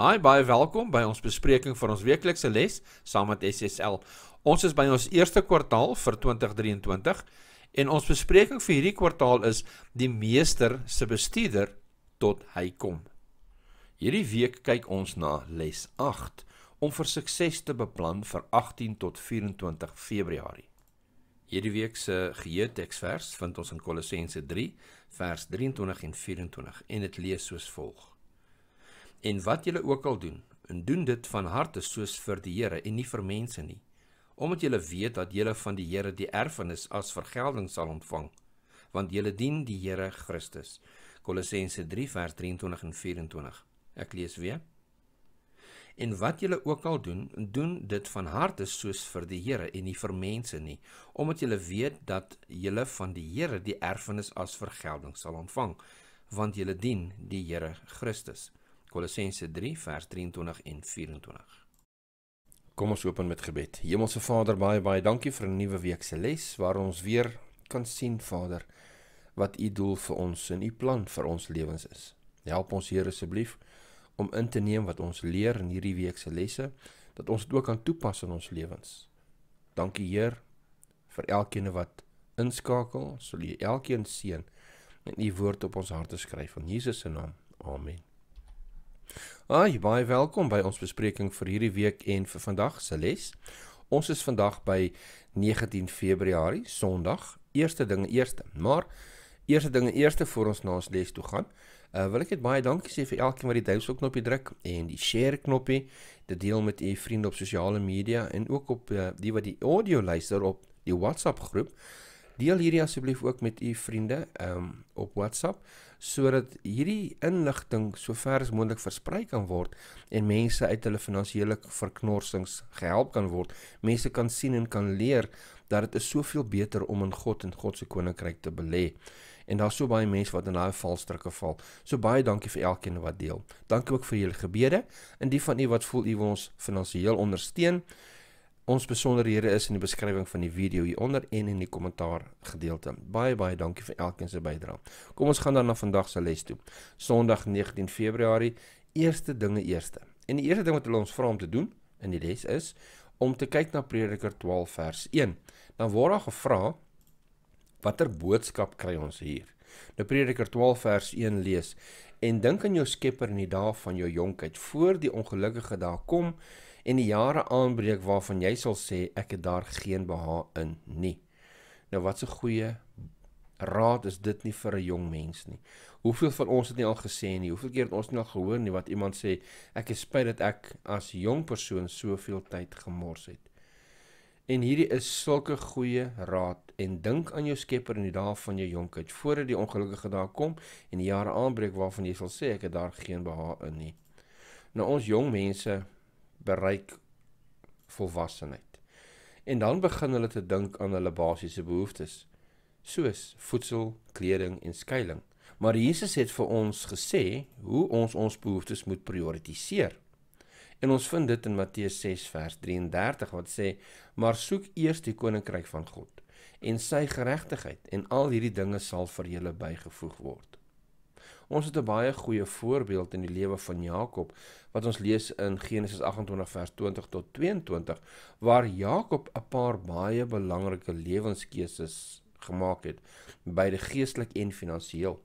Hi, baie welkom by ons bespreking van ons weeklikse les saam met SSL. Ons is by ons eerste kwartaal vir 2023 en ons bespreking vir hierdie kwartaal is die meester se bestuurder tot hy kom. Hierdie week kyk ons na les 8 om vir sukses te beplan vir 18 tot 24 Februarie. Hierdie week se geheueteksvers vind ons in Kolossense 3 vers 23 en 24 en dit lees soos volg: En wat julle ook al doen, en doen dit van harte soos vir die Here en nie vir mense nie, omdat julle weet dat julle van die Here die erfenis as vergelding sal ontvang, want julle dien die Here Christus. Kolossense 3 vers 23 en 24. Ek lees weer. En wat julle ook al doen, doen dit van harte soos vir die Here en nie vir mense nie, omdat julle weet dat julle van die Here die erfenis as vergelding sal ontvang, want julle dien die Here Christus. Kolossense 3 vers 23 en 24. Kom ons open met gebed. Hemelse Vader, baie baie dankie vir 'n nuwe week se les waar ons weer kan sien, Vader, wat u doel vir ons en u plan vir ons lewens is. Help ons Here asseblief om in te neem wat ons leer in hierdie week se lesse dat ons dit ook kan toepas in ons lewens. Dankie Heer vir elkeen wat inskakel, sal U elkeen seën en U woord op ons harte skryf in Jesus se naam. Amen. Ah, jy baie welkom by ons bespreking vir hierdie week en vir vandag se les. Ons is vandag by 19 Februarie, Sondag. Eerste ding eerste. Maar eerste ding eerste voor ons na ons les toe gaan, uh, wil ek net baie dankie sê vir elkeen wat die duimpie knoppie druk en die share knoppie, dit deel met u vriende op sosiale media en ook op uh, die wat die audio luister op die WhatsApp groep. Deel hierdie asseblief ook met u vriende um, op WhatsApp sodat hierdie inligting so ver as moontlik versprei kan word en mense uit hulle finansiële verknorsings gehelp kan word. Mense kan sien en kan leer dat dit is soveel beter om in God en God se koninkryk te belê. En daar's so baie mense wat in daai valstrikke val. So baie dankie vir elkeen wat deel. Dankie ook vir julle gebede en die van u wat voel u wil ons finansiëel ondersteun ons besonderhede is in die beskrywing van die video hieronder en in die kommentaar gedeelte. Baie baie dankie vir elkeen se bydrae. Kom ons gaan dan na vandag se les toe. Sondag 19 Februarie, eerste dinge eerste. En die eerste ding wat hulle ons vra om te doen in die les is om te kyk na Prediker 12 vers 1. Dan word daar gevra watter boodskap kry ons hier? Nou Prediker 12 vers 1 lees en dink aan jou Skepper in die dae van jou jonkheid voor die ongelukkige dae kom en die jare aanbreek waarvan jy sal sê ek het daar geen beha in nie. Nou wat 'n goeie raad is dit nie vir 'n jong mens nie. Hoeveel van ons het nie al gesê nie, hoeveel keer het ons nie al gehoor nie wat iemand sê ek is spyt dat ek as jong persoon soveel tyd gemors het. En hierdie is sulke goeie raad en dink aan jou Skepper in die dae van jou jonkheid voordat die ongelukkige dae kom en die jare aanbreek waarvan jy sal sê ek het daar geen beha in nie. Nou ons jong mense bereik volwassenheid. En dan begin hulle te dink aan hulle basiese behoeftes, soos voedsel, kleding en skuilings. Maar Jesus het vir ons gesê hoe ons ons behoeftes moet prioritiseer. En ons vind dit in Matteus 6 vers 33 wat sê: "Maar soek eers die koninkryk van God en sy geregtigheid, en al hierdie dinge sal vir julle bygevoeg word." Ons het 'n baie goeie voorbeeld in die lewe van Jakob wat ons lees in Genesis 28 vers 20 tot 22 waar Jakob 'n paar baie belangrike lewenskeuses gemaak het beide geestelik en finansiëel.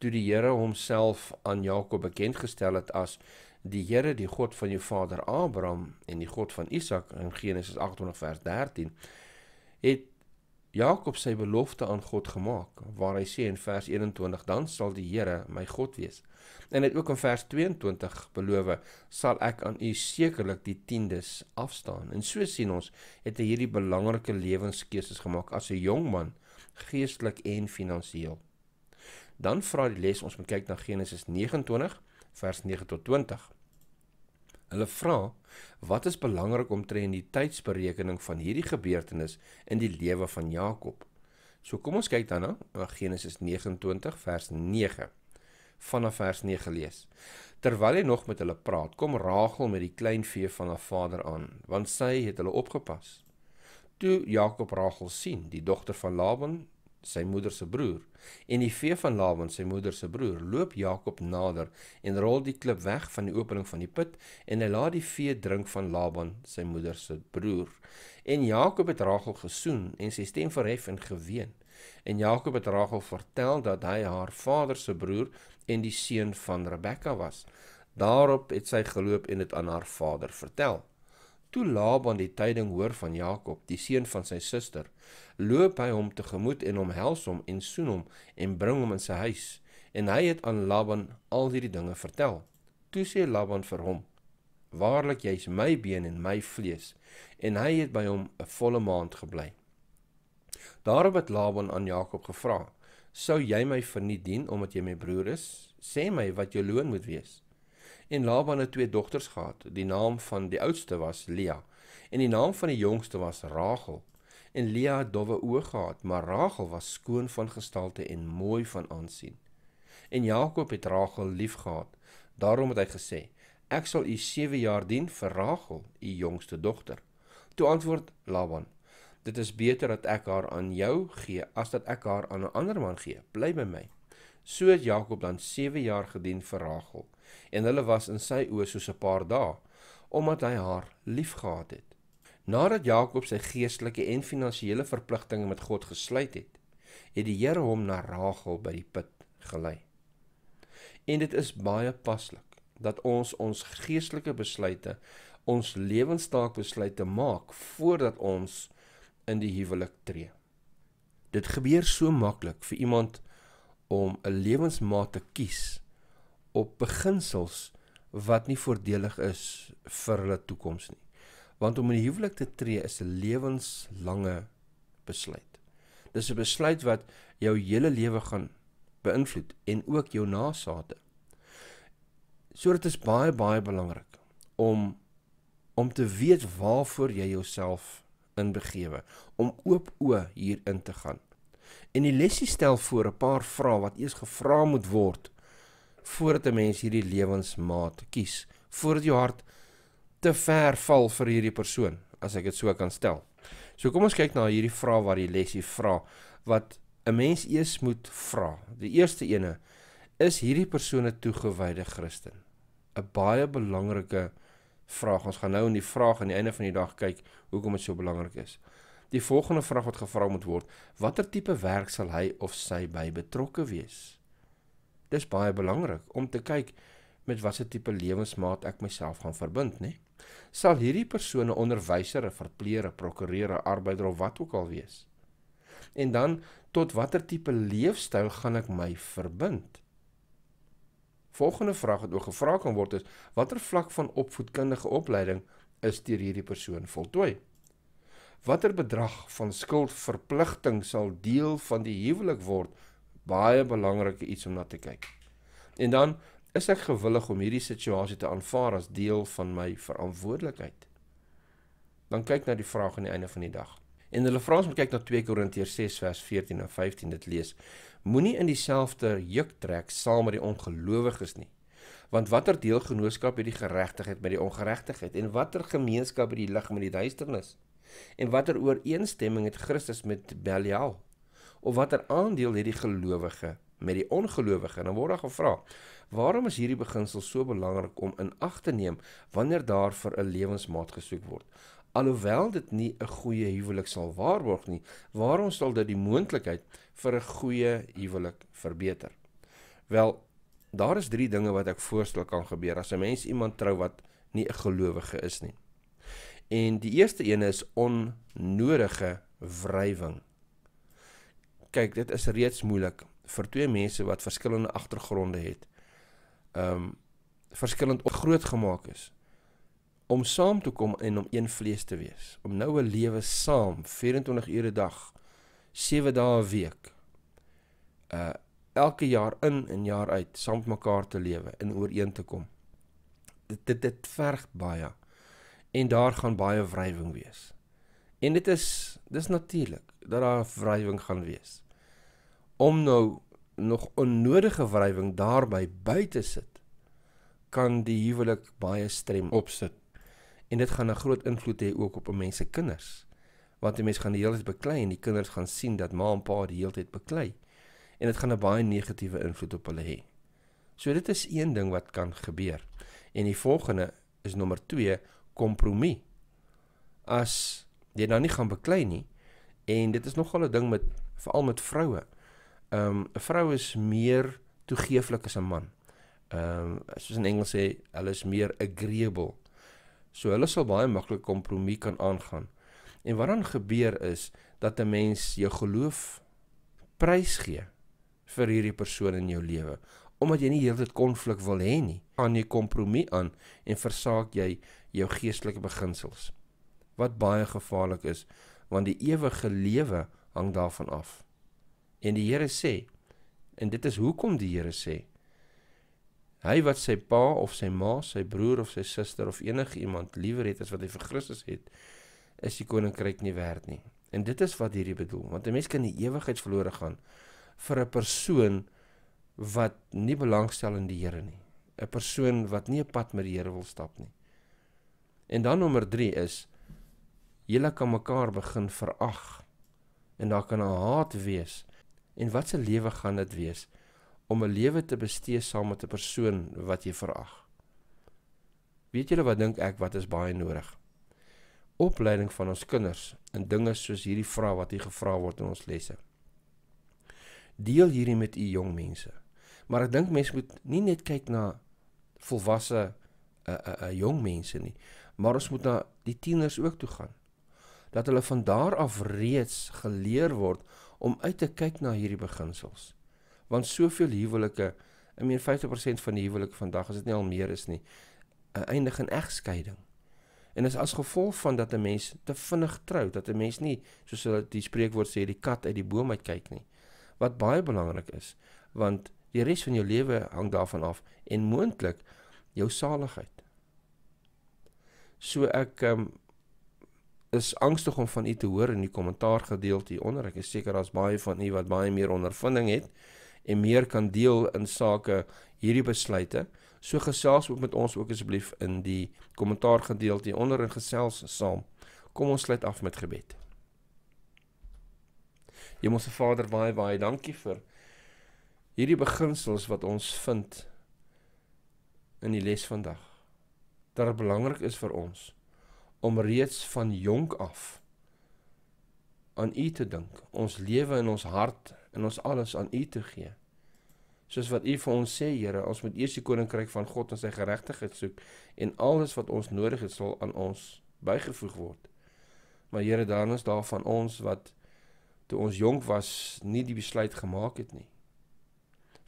Toe die Here homself aan Jakob bekend gestel het as die Here die God van jou vader Abraham en die God van Isak in Genesis 28 vers 13 het Jakob sy belofte aan God gemaak waar hy sê in vers 21 dan sal die Here my God wees. En dit ook in vers 22 beloof sal ek aan u sekerlik die tiendes afstaan. En so sien ons het hy hierdie belangrike lewenskeuses gemaak as 'n jong man geestelik en finansiëel. Dan vra die les ons moet kyk na Genesis 29 vers 9 tot 20. Hulle vra: "Wat is belangrik om tree in die tydsberekening van hierdie gebeurtenis in die lewe van Jakob?" So kom ons kyk daarna, uh, Genesis 29 vers 9 vanaf vers 9 lees. Terwyl hy nog met hulle praat, kom Rachel met die klein vee van haar vader aan, want sy het hulle opgepas. Toe Jakob Rachel sien, die dogter van Laban, sy moeder se broer en die vee van Laban sy moeder se broer loop Jakob nader en rol die klip weg van die opening van die put en hy laat die vee drink van Laban sy moeder se broer en Jakob het Rachel gesoen en sy stem verhef in geween en Jakob het Rachel vertel dat hy haar vader se broer en die seun van Rebekka was daarop het sy geloop en dit aan haar vader vertel Toe Laban die tyding hoor van Jakob, die seun van sy suster, loop hy hom tegemoet en omhels hom en soen hom en bring hom in sy huis. En hy het aan Laban al hierdie dinge vertel. Toe sê Laban vir hom: "Waarlik jy's my been en my vlees." En hy het by hom 'n volle maand gebly. Daarop het Laban aan Jakob gevra: "Sou jy my verniet dien omdat jy my broer is? Sê my wat jou loon moet wees." en Laban het twee dogters gehad. Die naam van die oudste was Lea en die naam van die jongste was Rachel. En Lea het dowwe oë gehad, maar Rachel was skoon van gestalte en mooi van aansien. En Jakob het Rachel liefgehad. Daarom het hy gesê: "Ek sal u 7 jaar dien vir Rachel, u jongste dogter." Toe antwoord Laban: "Dit is beter dat ek haar aan jou gee as dat ek haar aan 'n ander man gee. Bly by my." So het Jakob dan 7 jaar gedien vir Rachel en hulle was in sy oë soos 'n paar dae omdat hy haar liefgehad het. Nadat Jakob sy geestelike en finansiële verpligtinge met God gesluit het, het die Here hom na Ragel by die put gelei. En dit is baie paslik dat ons ons geestelike besluite, ons lewensstaakbesluite maak voordat ons in die huwelik tree. Dit gebeur so maklik vir iemand om 'n lewensmaat te kies op beginsels wat nie voordelig is vir hulle toekoms nie. Want om in die huwelik te tree is 'n lewenslange besluit. Dis 'n besluit wat jou hele lewe gaan beïnvloed en ook jou nageslagte. So dit is baie baie belangrik om om te weet waarvoor jy jouself inbegewe, om oop o hierin te gaan. En die lesie stel voor 'n paar vrae wat eers gevra moet word voordat 'n mens hierdie lewensmaat kies, voordat jou hart te ver val vir hierdie persoon, as ek dit so kan stel. So kom ons kyk na hierdie vrae wat die lesie vra wat 'n mens eers moet vra. Die eerste ene is hierdie persoon 'n toegewyde Christen. 'n Baie belangrike vraag. Ons gaan nou in die vraag aan die einde van die dag kyk hoekom dit so belangrik is. Die volgende vraag wat gevra moet word, watter tipe werk sal hy of sy by betrokke wees? Dis baie belangrik om te kyk met watter tipe lewensmaat ek myself gaan verbind, nê? Sal hierdie persoon 'n onderwyser, 'n verpleger, 'n prokureur, 'n arbeider of wat ook al wees? En dan tot watter tipe leefstyl gaan ek my verbind? Volgende vraag wat ook gevra kan word is: watter vlak van opvoedkundige opleiding is deur hierdie persoon voltooi? Watter bedrag van skuldverpligting sal deel van die huwelik word? baie belangrike iets om na te kyk. En dan is ek gewillig om hierdie situasie te aanvaar as deel van my verantwoordelikheid. Dan kyk na die vraag aan die einde van die dag. En hulle vra ons om kyk na 2 Korintiërs 6 vers 14 en 15 dit lees. Moenie in dieselfde juk trek saam met die ongelowiges nie. Want watter deelgenootskap het die geregtigheid met die ongeregtigheid en watter gemeenskap het die lig met die duisternis? En watter ooreenstemming het Christus met Belial? of watter aandeel het die gelowige met die ongelowige? Dan nou word daar gevra, waarom is hierdie beginsel so belangrik om in ag te neem wanneer daar vir 'n lewensmaat gesoek word? Alhoewel dit nie 'n goeie huwelik sal waarborg nie, waarom sal dit die moontlikheid vir 'n goeie huwelik verbeter? Wel, daar is 3 dinge wat ek voorstel kan gebeur as 'n mens iemand trou wat nie 'n gelowige is nie. En die eerste een is onnodige wrywing kyk, dit is reeds moeilik vir twee mense wat verskillende agtergronde het. Um verskillend groot gemaak is om saam te kom en om een vlees te wees, om nou 'n lewe saam 24 ure 'n dag, 7 dae 'n week. Uh elke jaar in en jaar uit saam met mekaar te lewe en ooreen te kom. Dit dit, dit verg baie en daar gaan baie wrywing wees. En dit is dis natuurlik dat daar wrywing gaan wees. Om nou nog onnodige wrywing daarby by te sit, kan die huwelik baie strem opsit. En dit gaan 'n groot invloed hê ook op 'n mens se kinders. Want 'n mens gaan die hele tyd beklei en die kinders gaan sien dat ma en pa die hele tyd beklei. En dit gaan 'n baie negatiewe invloed op hulle hê. So dit is een ding wat kan gebeur. En die volgende is nommer 2, kompromie. As jy dan nou nie gaan beklei nie. En dit is nogal 'n ding met veral met vroue. Ehm um, 'n vrou is meer toegeeflik as 'n man. Ehm um, soos in Engels sê, hulle is meer agreeable. So hulle sal baie maklik kompromie kan aangaan. En wat dan gebeur is dat 'n mens jou geloof prys gee vir hierdie persoon in jou lewe omdat jy nie heeltyd konflik wil hê nie. Aan jy kompromie aan en versaak jy jou geestelike beginsels wat baie gevaarlik is want die ewige lewe hang daarvan af. En die Here sê en dit is hoekom die Here sê hy wat sy pa of sy ma, sy broer of sy suster of enigiemand liewer het as wat hy vir Christus het, is die koninkryk nie werd nie. En dit is wat hierdie bedoel want 'n mens kan die ewigheid verlore gaan vir 'n persoon wat nie belangstel in die Here nie. 'n Persoon wat nie 'n pad met die Here wil stap nie. En dan nommer 3 is julle kan mekaar begin verag en daar kan 'n haat wees. En wat 'n lewe gaan dit wees om 'n lewe te bestee saam met 'n persoon wat jy verag? Weet julle wat dink ek wat is baie nodig? Opleiding van ons kinders in dinge soos hierdie vraag wat hier gevra word in ons lesse. Deel hierdie met u jong mense. Maar ek dink mense moet nie net kyk na volwasse uh uh, uh jong mense nie, maar ons moet na die tieners ook toe gaan dat hulle van daar af reeds geleer word om uit te kyk na hierdie beginsels. Want soveel huwelike, ek meen 50% van die huwelike vandag, as dit nie al meer is nie, eh, eindig in egskeiding. En dit is as gevolg van dat 'n mens te vinnig trou, dat 'n mens nie soos hulle die spreekwoord sê, die kat uit die boom uit kyk nie. Wat baie belangrik is, want die res van jou lewe hang daarvan af en moontlik jou saligheid. So ek ehm um, is angstig om van u te hoor in die kommentaar gedeelte hieronder. Ek is seker daar's baie van u wat baie meer ondervinding het en meer kan deel in sake hierdie besluite. So gesels ook met ons ook asseblief in die kommentaar gedeelte hieronder en gesels saam. Kom ons sluit af met gebed. Hemelse Vader, baie baie dankie vir hierdie beginsels wat ons vind in die les vandag. Dat dit belangrik is vir ons om om reeds van jonk af aan U te dink, ons lewe en ons hart en ons alles aan U te gee. Soos wat U vir ons sê, Here, ons moet eers die koninkryk van God en sy geregtigheid soek en alles wat ons nodig het sal aan ons bygevoeg word. Maar Here, dan is daar van ons wat toe ons jonk was, nie die besluit gemaak het nie.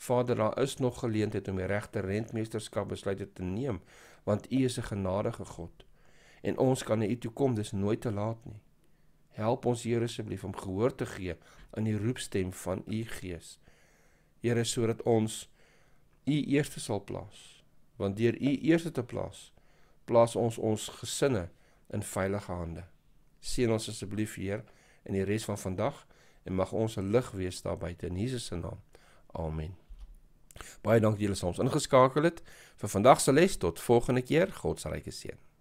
Vader, daar is nog geleentheid om die regte rentmeesterskap besluit te neem, want U is 'n genadige God en ons kan na U toe kom, dis nooit te laat nie. Help ons Here asseblief om gehoor te gee aan die roepstem van U Gees. Here, sodat ons U eerste sal plaas, want deur U eerste te plaas, plaas ons ons gesinne in veilige hande. Seën ons asseblief, Heer, in die res van vandag en mag ons 'n lig wees daar buite in Jesus se naam. Amen. Baie dankie dat julle soms ingeskakel het vir vandag se les tot volgende keer. God se ryke seën.